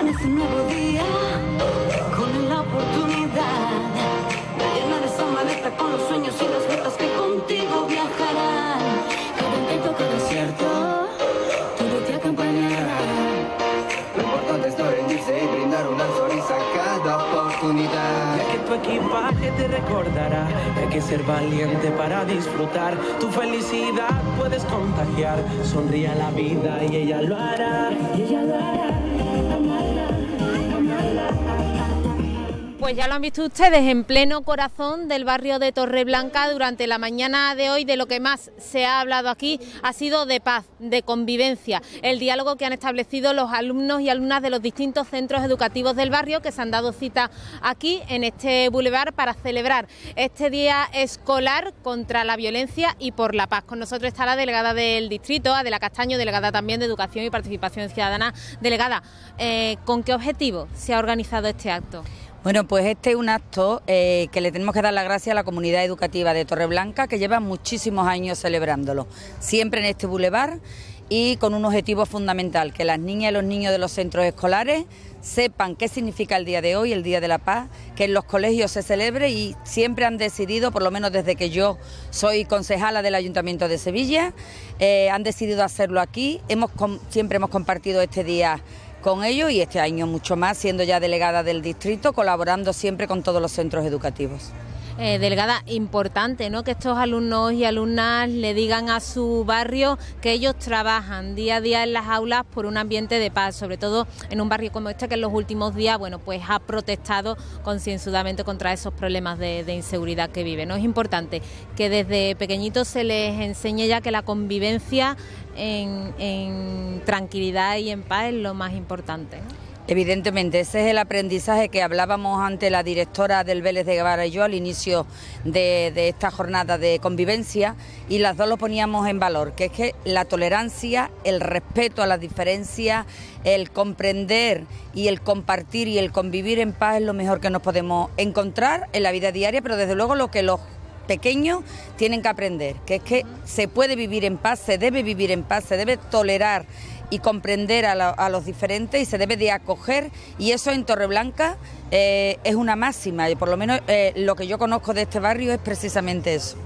En este nuevo día con la oportunidad de llenar esa maleta con los sueños y las metas que contigo viajarán. Cada intento, cada desierto, todo te acompañará. Lo importante es no y brindar una sonrisa a cada oportunidad. que tu equipaje te recordará, hay que ser valiente para disfrutar. Tu felicidad puedes contagiar. Sonríe la vida y ella lo hará. Y ella lo hará. Pues ya lo han visto ustedes en pleno corazón del barrio de Torreblanca durante la mañana de hoy de lo que más se ha hablado aquí ha sido de paz, de convivencia, el diálogo que han establecido los alumnos y alumnas de los distintos centros educativos del barrio que se han dado cita aquí en este bulevar para celebrar este día escolar contra la violencia y por la paz. Con nosotros está la delegada del distrito, Adela Castaño, delegada también de Educación y Participación Ciudadana. Delegada, eh, ¿con qué objetivo se ha organizado este acto? Bueno, pues este es un acto eh, que le tenemos que dar la gracias a la comunidad educativa de Torreblanca, que lleva muchísimos años celebrándolo, siempre en este bulevar y con un objetivo fundamental, que las niñas y los niños de los centros escolares sepan qué significa el día de hoy, el Día de la Paz, que en los colegios se celebre y siempre han decidido, por lo menos desde que yo soy concejala del Ayuntamiento de Sevilla, eh, han decidido hacerlo aquí, hemos, siempre hemos compartido este día con ello y este año mucho más, siendo ya delegada del distrito, colaborando siempre con todos los centros educativos. Eh, delgada, importante, ¿no? Que estos alumnos y alumnas le digan a su barrio que ellos trabajan día a día en las aulas por un ambiente de paz, sobre todo en un barrio como este que en los últimos días, bueno, pues ha protestado concienzudamente contra esos problemas de, inseguridad que vive, ¿no? Es importante que desde pequeñitos se les enseñe ya que la convivencia en, tranquilidad y en paz es lo más importante. Evidentemente, ese es el aprendizaje que hablábamos ante la directora del Vélez de Guevara y yo al inicio de, de, esta jornada de convivencia y las dos lo poníamos en valor, que es que la tolerancia, el respeto a las diferencias, el comprender y el compartir y el convivir en paz es lo mejor que nos podemos encontrar en la vida diaria, pero desde luego lo que los pequeños tienen que aprender, que es que se puede vivir en paz, se debe vivir en paz, se debe tolerar y comprender a, los diferentes y se debe de acoger y eso en Torreblanca eh, es una máxima y por lo menos eh, lo que yo conozco de este barrio es precisamente eso.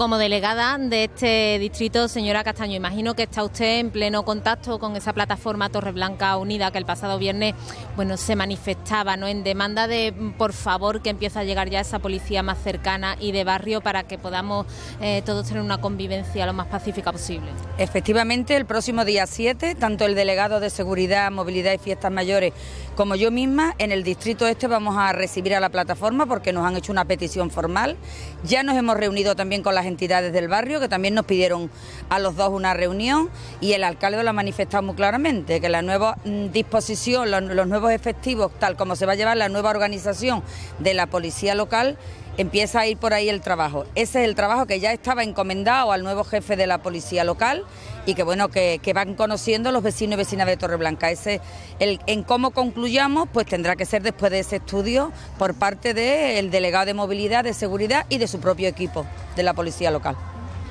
Como delegada de este distrito, señora Castaño, imagino que está usted en pleno contacto con esa plataforma Torreblanca Unida que el pasado viernes bueno, se manifestaba ¿no? en demanda de, por favor, que empiece a llegar ya esa policía más cercana y de barrio para que podamos eh, todos tener una convivencia lo más pacífica posible. Efectivamente, el próximo día 7, tanto el delegado de Seguridad, Movilidad y Fiestas Mayores como yo misma, en el distrito este vamos a recibir a la plataforma porque nos han hecho una petición formal. Ya nos hemos reunido también con las entidades del barrio que también nos pidieron a los dos una reunión y el alcalde lo ha manifestado muy claramente, que la nueva mm, disposición, los, los nuevos efectivos, tal como se va a llevar la nueva organización de la policía local, empieza a ir por ahí el trabajo. Ese es el trabajo que ya estaba encomendado al nuevo jefe de la policía local y que bueno, que, van conociendo los vecinos y vecinas de Torreblanca. Ese, en cómo concluyamos, pues tendrá que ser después de ese estudio por parte del delegado de movilidad, de seguridad y de su propio equipo de la policía local.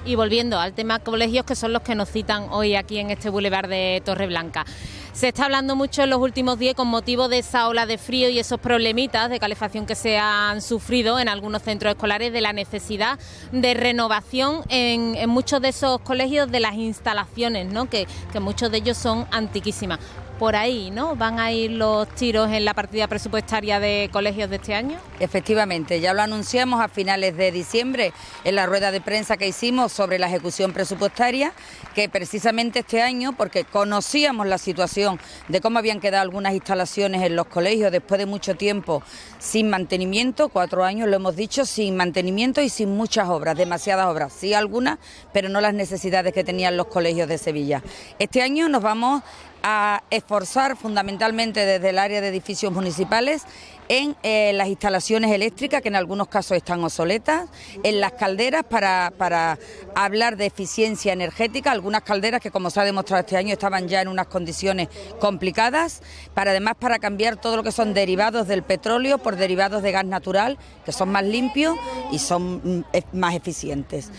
Y volviendo al tema colegios, que son los que nos citan hoy aquí en este bulevar de Torreblanca. Se está hablando mucho en los últimos días con motivo de esa ola de frío y esos problemitas de calefacción que se han sufrido en algunos centros escolares, de la necesidad de renovación en, muchos de esos colegios de las instalaciones, ¿no? que, que muchos de ellos son antiquísimas. Por ahí, ¿no? ¿Van a ir los tiros en la partida presupuestaria de colegios de este año? Efectivamente, ya lo anunciamos a finales de diciembre en la rueda de prensa que hicimos sobre la ejecución presupuestaria, que precisamente este año, porque conocíamos la situación, de cómo habían quedado algunas instalaciones en los colegios después de mucho tiempo sin mantenimiento, cuatro años lo hemos dicho, sin mantenimiento y sin muchas obras, demasiadas obras, sí algunas, pero no las necesidades que tenían los colegios de Sevilla. Este año nos vamos a esforzar fundamentalmente desde el área de edificios municipales en eh, las instalaciones eléctricas, que en algunos casos están obsoletas, en las calderas para, para, hablar de eficiencia energética, algunas calderas que como se ha demostrado este año estaban ya en unas condiciones complicadas, para además para cambiar todo lo que son derivados del petróleo por derivados de gas natural, que son más limpios y son mm, más eficientes.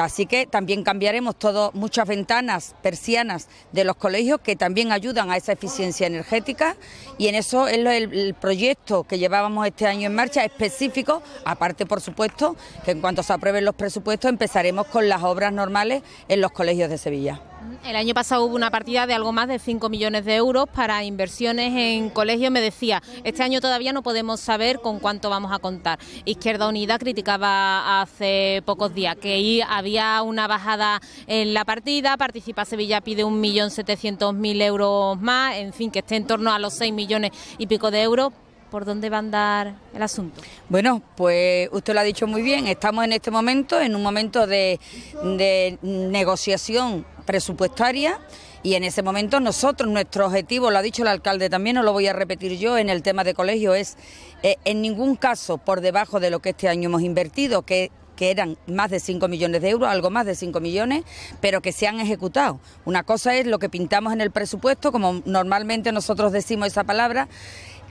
Así que también cambiaremos todo, muchas ventanas, persianas de los colegios que también ayudan a esa eficiencia energética y en eso es el proyecto que llevábamos este año en marcha específico, aparte por supuesto que en cuanto se aprueben los presupuestos empezaremos con las obras normales en los colegios de Sevilla. El año pasado hubo una partida de algo más de 5 millones de euros para inversiones en colegios. Me decía, este año todavía no podemos saber con cuánto vamos a contar. Izquierda Unida criticaba hace pocos días que había una bajada en la partida. Participa Sevilla pide 1.700.000 euros más, en fin, que esté en torno a los 6 millones y pico de euros por dónde va a andar el asunto? Bueno, pues usted lo ha dicho muy bien, estamos en este momento, en un momento de, de negociación presupuestaria. Y en ese momento nosotros, nuestro objetivo, lo ha dicho el alcalde también, no lo voy a repetir yo, en el tema de colegio es eh, en ningún caso por debajo de lo que este año hemos invertido, que que eran más de 5 millones de euros, algo más de 5 millones, pero que se han ejecutado. Una cosa es lo que pintamos en el presupuesto, como normalmente nosotros decimos esa palabra,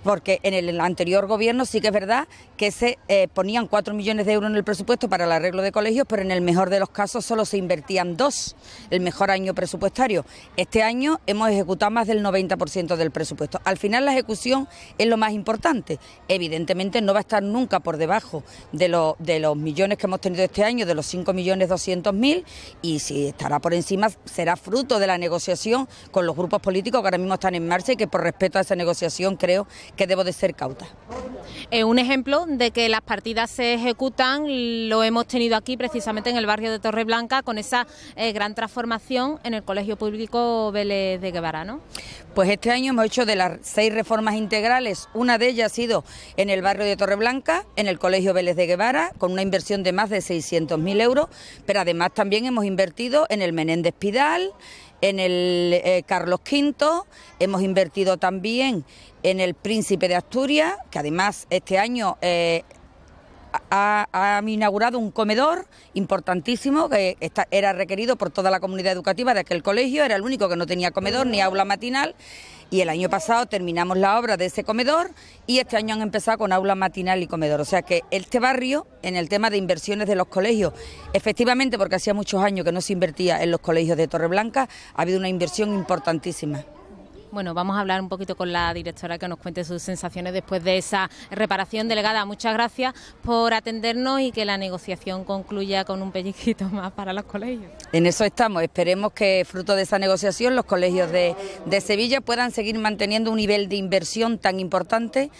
porque en el anterior gobierno sí que es verdad que se eh, ponían 4 millones de euros en el presupuesto para el arreglo de colegios, pero en el mejor de los casos solo se invertían dos, el mejor año presupuestario. Este año hemos ejecutado más del 90% del presupuesto. Al final la ejecución es lo más importante. Evidentemente no va a estar nunca por debajo de, de los millones que hemos tenido este año, de los 5.200.000... y si estará por encima será fruto de la negociación con los grupos políticos que ahora mismo están en marcha y que por respeto a esa negociación creo que debo de ser cauta. Eh, un ejemplo de que las partidas se ejecutan lo hemos tenido aquí precisamente en el barrio de Torreblanca con esa eh, gran transformación en el Colegio Público Vélez de Guevara, ¿no? Pues este año hemos hecho de las seis reformas integrales, una de ellas ha sido en el barrio de Torreblanca, en el Colegio Vélez de Guevara, con una inversión de más de 600.000 euros, pero además también hemos invertido en el Menéndez Pidal, en el eh, Carlos V, hemos invertido también en el Príncipe de Asturias, que además este año eh, ha, inaugurado un comedor importantísimo que era requerido por toda la comunidad educativa de aquel colegio, era el único que no tenía comedor ni aula matinal y el año pasado terminamos la obra de ese comedor y este año han empezado con aula matinal y comedor. O sea que este barrio, en el tema de inversiones de los colegios, efectivamente porque hacía muchos años que no se invertía en los colegios de Torreblanca, ha habido una inversión importantísima. Bueno, vamos a hablar un poquito con la directora que nos cuente sus sensaciones después de esa reparación delegada. Muchas gracias por atendernos y que la negociación concluya con un pelliquito más para los colegios. En eso estamos. Esperemos que fruto de esa negociación los colegios de, de Sevilla puedan seguir manteniendo un nivel de inversión tan importante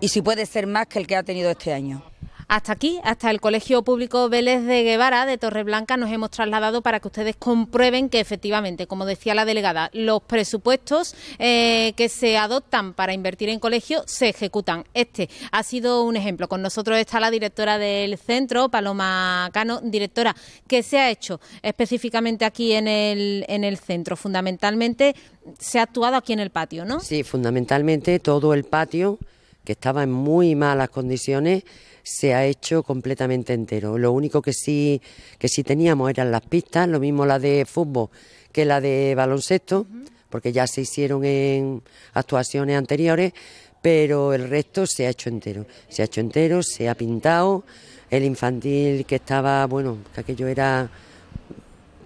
y si puede ser más que el que ha tenido este año. Hasta aquí, hasta el Colegio Público Vélez de Guevara de Torreblanca nos hemos trasladado para que ustedes comprueben que efectivamente, como decía la delegada, los presupuestos eh, que se adoptan para invertir en colegios se ejecutan. Este ha sido un ejemplo. Con nosotros está la directora del centro, Paloma Cano, directora, que se ha hecho específicamente aquí en el, en el centro. Fundamentalmente se ha actuado aquí en el patio, ¿no? Sí, fundamentalmente todo el patio que estaba en muy malas condiciones, se ha hecho completamente entero. Lo único que sí, que sí teníamos eran las pistas, lo mismo la de fútbol que la de baloncesto, porque ya se hicieron en actuaciones anteriores, pero el resto se ha hecho entero. Se ha hecho entero, se ha pintado, el infantil que estaba, bueno, aquello era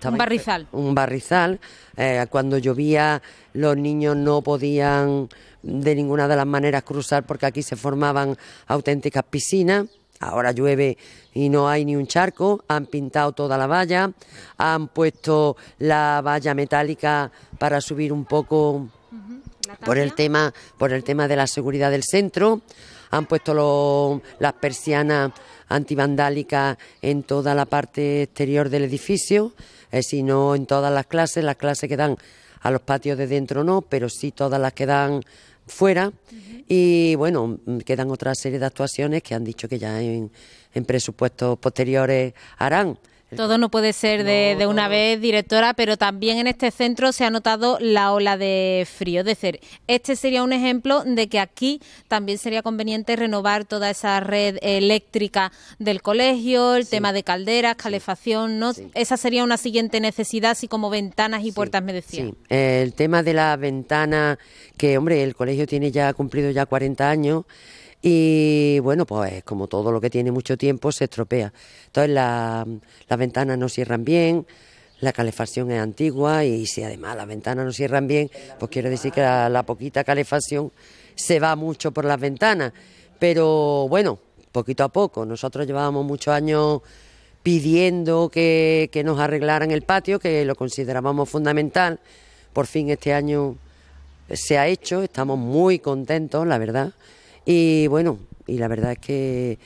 un barrizal. Un barrizal. Eh, cuando llovía los niños no podían de ninguna de las maneras cruzar porque aquí se formaban auténticas piscinas. Ahora llueve y no hay ni un charco, han pintado toda la valla, han puesto la valla metálica para subir un poco por el tema, por el tema de la seguridad del centro han puesto las persianas antivandálicas en toda la parte exterior del edificio, eh, si no en todas las clases, las clases que dan a los patios de dentro no, pero sí todas las que dan fuera. Y bueno, mm, quedan otra serie de actuaciones que han dicho que ya en presupuestos posteriores harán. Todo no puede ser de, una vez, directora, pero también en este centro se ha notado la ola de frío. Es decir, este sería un ejemplo de que aquí también sería conveniente renovar toda esa red eléctrica del colegio, el tema de calderas, calefacción, ¿no? Esa sería una siguiente necesidad, así como ventanas y puertas, me decía. Sí, eh, el tema de la ventana, que hombre, el colegio tiene ya cumplido ya 40 años. Y bueno, pues como todo lo que tiene mucho tiempo se estropea. Entonces las ventanas no cierran bien, la calefacción es antigua y si además las ventanas no cierran bien, pues quiero decir que la, poquita calefacción se va mucho por las ventanas. Pero bueno, poquito a poco. Nosotros llevábamos muchos años pidiendo que, que, nos arreglaran el patio, que lo considerábamos fundamental. Por fin este año se ha hecho, estamos muy contentos, la verdad. Y bueno, y la verdad es que,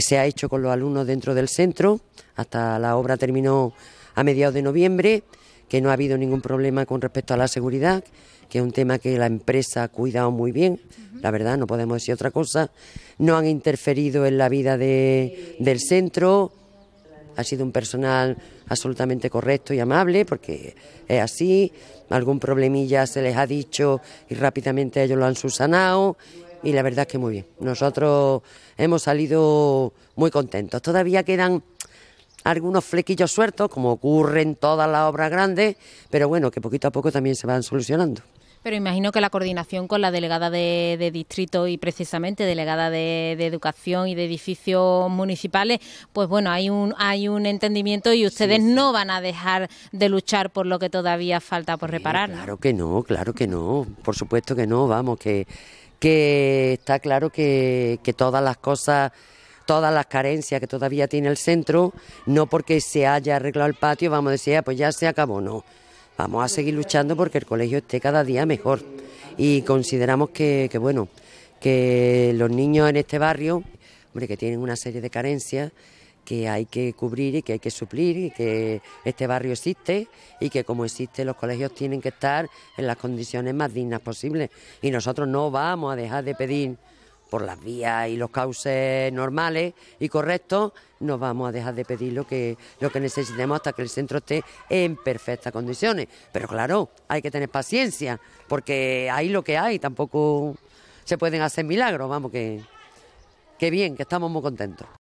se ha hecho con los alumnos dentro del centro, hasta la obra terminó a mediados de noviembre, que no ha habido ningún problema con respecto a la seguridad, que es un tema que la empresa ha cuidado muy bien, la verdad, no podemos decir otra cosa, no han interferido en la vida de, del centro, ha sido un personal absolutamente correcto y amable, porque es así, algún problemilla se les ha dicho y rápidamente ellos lo han subsanado y la verdad es que muy bien. Nosotros hemos salido muy contentos. Todavía quedan algunos flequillos sueltos, como ocurre en todas las obras grandes, pero bueno, que poquito a poco también se van solucionando. Pero imagino que la coordinación con la delegada de, distrito y precisamente delegada de, educación y de edificios municipales, pues bueno, hay un hay un entendimiento y ustedes no van a dejar de luchar por lo que todavía falta por reparar. claro que no, claro que no, por supuesto que no, vamos, que que está claro que, todas las cosas todas las carencias que todavía tiene el centro, no porque se haya arreglado el patio vamos a decir, ah, pues ya se acabó, no. Vamos a seguir luchando porque el colegio esté cada día mejor y consideramos que, que bueno, que los niños en este barrio, hombre, que tienen una serie de carencias, que hay que cubrir y que hay que suplir y que este barrio existe y que como existe los colegios tienen que estar en las condiciones más dignas posibles y nosotros no vamos a dejar de pedir por las vías y los cauces normales y correctos, no vamos a dejar de pedir lo que, lo que necesitemos hasta que el centro esté en perfectas condiciones. Pero claro, hay que tener paciencia, porque hay lo que hay, tampoco se pueden hacer milagros, vamos, que, que bien, que estamos muy contentos.